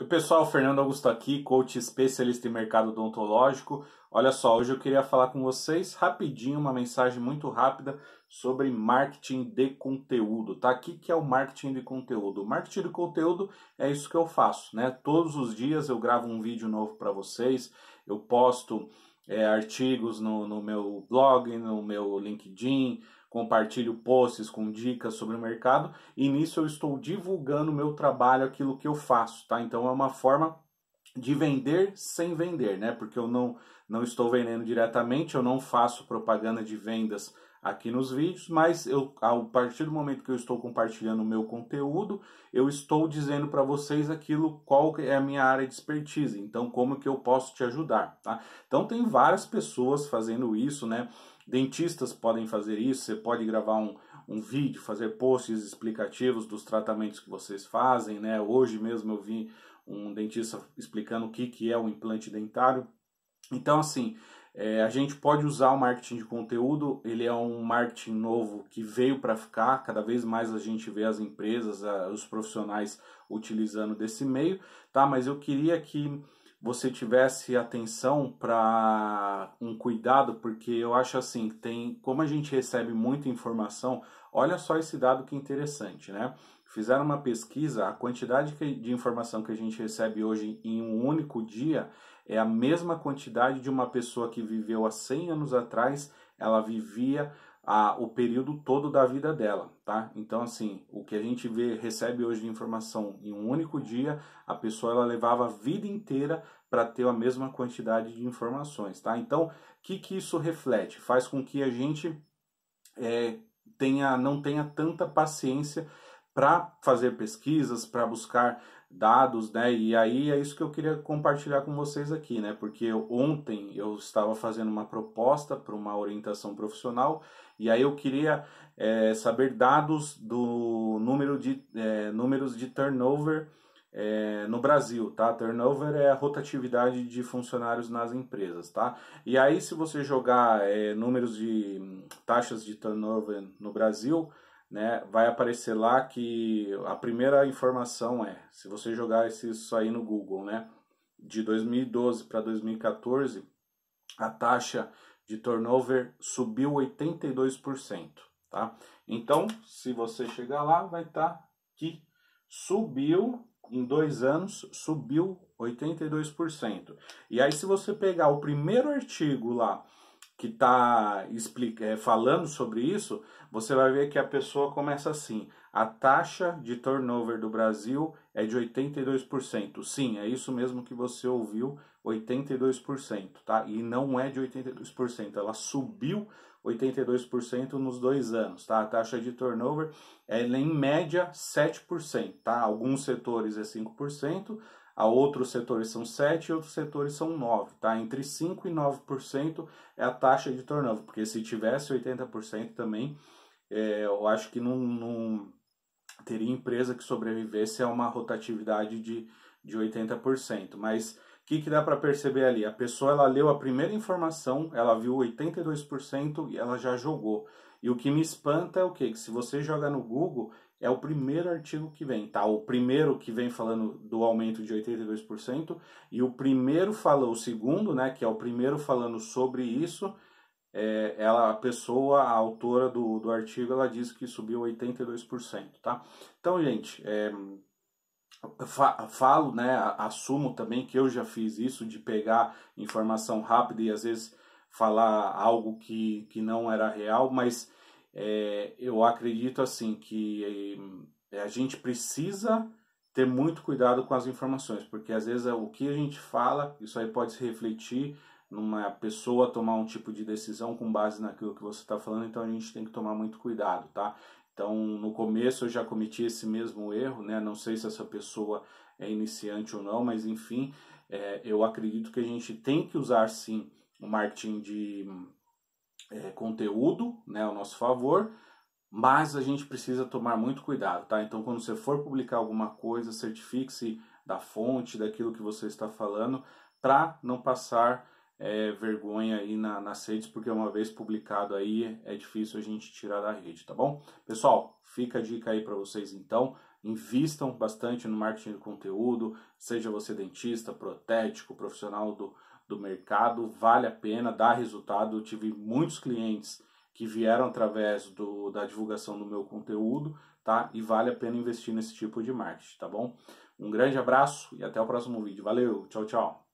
E pessoal, Fernando Augusto aqui, coach especialista em mercado odontológico. Olha só, hoje eu queria falar com vocês rapidinho, uma mensagem muito rápida sobre marketing de conteúdo, tá? O que é o marketing de conteúdo? O marketing de conteúdo é isso que eu faço, né? Todos os dias eu gravo um vídeo novo para vocês, eu posto é, artigos no, no meu blog, no meu LinkedIn, compartilho posts com dicas sobre o mercado e nisso eu estou divulgando o meu trabalho, aquilo que eu faço, tá? Então é uma forma de vender sem vender, né? Porque eu não, não estou vendendo diretamente, eu não faço propaganda de vendas aqui nos vídeos, mas eu, a partir do momento que eu estou compartilhando o meu conteúdo, eu estou dizendo para vocês aquilo qual é a minha área de expertise, então como que eu posso te ajudar, tá? Então tem várias pessoas fazendo isso, né? Dentistas podem fazer isso, você pode gravar um, um vídeo, fazer posts explicativos dos tratamentos que vocês fazem, né? Hoje mesmo eu vi um dentista explicando o que, que é um implante dentário. Então, assim, é, a gente pode usar o marketing de conteúdo, ele é um marketing novo que veio para ficar, cada vez mais a gente vê as empresas, a, os profissionais utilizando desse meio, tá? Mas eu queria que você tivesse atenção para um cuidado, porque eu acho assim, tem como a gente recebe muita informação, olha só esse dado que interessante, né? fizeram uma pesquisa, a quantidade de informação que a gente recebe hoje em um único dia é a mesma quantidade de uma pessoa que viveu há 100 anos atrás, ela vivia a, o período todo da vida dela, tá? Então, assim, o que a gente vê, recebe hoje de informação em um único dia, a pessoa ela levava a vida inteira para ter a mesma quantidade de informações, tá? Então, o que, que isso reflete? Faz com que a gente é, tenha, não tenha tanta paciência para fazer pesquisas, para buscar dados, né? E aí é isso que eu queria compartilhar com vocês aqui, né? Porque ontem eu estava fazendo uma proposta para uma orientação profissional e aí eu queria é, saber dados do número de é, números de turnover é, no Brasil, tá? Turnover é a rotatividade de funcionários nas empresas, tá? E aí se você jogar é, números de hum, taxas de turnover no Brasil né, vai aparecer lá que a primeira informação é, se você jogar isso aí no Google, né, de 2012 para 2014, a taxa de turnover subiu 82%, tá? Então, se você chegar lá, vai estar tá que subiu em dois anos, subiu 82%. E aí, se você pegar o primeiro artigo lá que está é, eh, falando sobre isso, você vai ver que a pessoa começa assim: a taxa de turnover do Brasil é de 82%. Sim, é isso mesmo que você ouviu, 82%, tá? E não é de 82%, ela subiu 82% nos dois anos, tá? A taxa de turnover é em média 7%, tá? Alguns setores é 5%, a outros setores são 7% e outros setores são 9%, tá? Entre 5% e 9% é a taxa de turnover, porque se tivesse 80% também, é, eu acho que não, não teria empresa que sobrevivesse a uma rotatividade de, de 80%. Mas o que, que dá para perceber ali? A pessoa ela leu a primeira informação, ela viu 82% e ela já jogou. E o que me espanta é o quê? Que se você joga no Google, é o primeiro artigo que vem, tá? O primeiro que vem falando do aumento de 82% e o primeiro fala, o segundo, né, que é o primeiro falando sobre isso, é, ela, a pessoa, a autora do, do artigo, ela diz que subiu 82%, tá? Então, gente, é, falo, né, assumo também que eu já fiz isso de pegar informação rápida e às vezes falar algo que, que não era real, mas é, eu acredito assim que é, a gente precisa ter muito cuidado com as informações, porque às vezes é o que a gente fala, isso aí pode se refletir numa pessoa tomar um tipo de decisão com base naquilo que você está falando, então a gente tem que tomar muito cuidado, tá? Então, no começo eu já cometi esse mesmo erro, né? Não sei se essa pessoa é iniciante ou não, mas enfim, é, eu acredito que a gente tem que usar sim o marketing de é, conteúdo né, ao nosso favor, mas a gente precisa tomar muito cuidado, tá? Então, quando você for publicar alguma coisa, certifique-se da fonte, daquilo que você está falando, para não passar é, vergonha aí na, nas redes, porque uma vez publicado aí é difícil a gente tirar da rede, tá bom? Pessoal, fica a dica aí para vocês então. Invistam bastante no marketing de conteúdo, seja você dentista, protético, profissional do, do mercado, vale a pena, dá resultado. Eu tive muitos clientes que vieram através do, da divulgação do meu conteúdo, tá? E vale a pena investir nesse tipo de marketing, tá bom? Um grande abraço e até o próximo vídeo. Valeu, tchau, tchau.